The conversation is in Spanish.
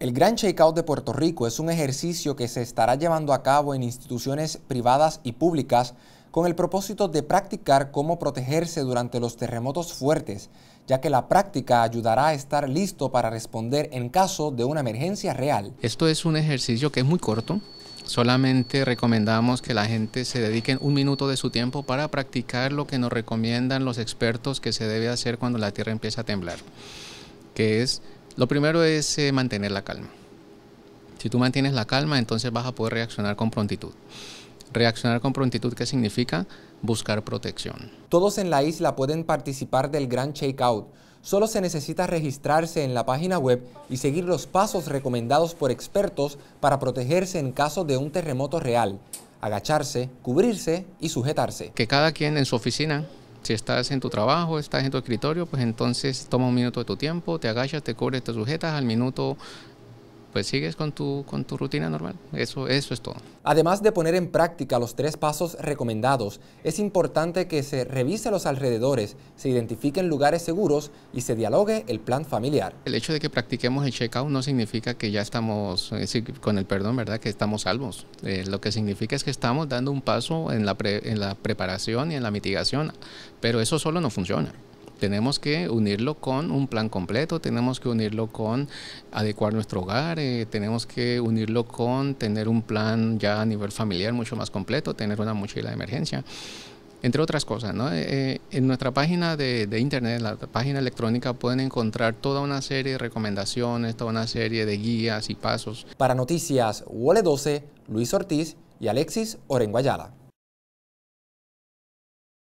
El Gran Shakeout de Puerto Rico es un ejercicio que se estará llevando a cabo en instituciones privadas y públicas con el propósito de practicar cómo protegerse durante los terremotos fuertes, ya que la práctica ayudará a estar listo para responder en caso de una emergencia real. Esto es un ejercicio que es muy corto, solamente recomendamos que la gente se dedique un minuto de su tiempo para practicar lo que nos recomiendan los expertos que se debe hacer cuando la tierra empieza a temblar, que es lo primero es eh, mantener la calma. Si tú mantienes la calma, entonces vas a poder reaccionar con prontitud. Reaccionar con prontitud, ¿qué significa? Buscar protección. Todos en la isla pueden participar del gran shakeout. Solo se necesita registrarse en la página web y seguir los pasos recomendados por expertos para protegerse en caso de un terremoto real. Agacharse, cubrirse y sujetarse. Que cada quien en su oficina si estás en tu trabajo, estás en tu escritorio, pues entonces toma un minuto de tu tiempo, te agachas, te cubres, te sujetas, al minuto pues sigues con tu, con tu rutina normal. Eso, eso es todo. Además de poner en práctica los tres pasos recomendados, es importante que se revise los alrededores, se identifiquen lugares seguros y se dialogue el plan familiar. El hecho de que practiquemos el checkout no significa que ya estamos, eh, con el perdón, ¿verdad? Que estamos salvos. Eh, lo que significa es que estamos dando un paso en la, en la preparación y en la mitigación, pero eso solo no funciona. Tenemos que unirlo con un plan completo, tenemos que unirlo con adecuar nuestro hogar, eh, tenemos que unirlo con tener un plan ya a nivel familiar mucho más completo, tener una mochila de emergencia entre otras cosas. Eh, eh, en nuestra página de, internet, la página electrónica, pueden encontrar toda una serie de recomendaciones, toda una serie de guías y pasos. Para noticias, Wole 12, Luis Ortiz y Alexis Orenguayala.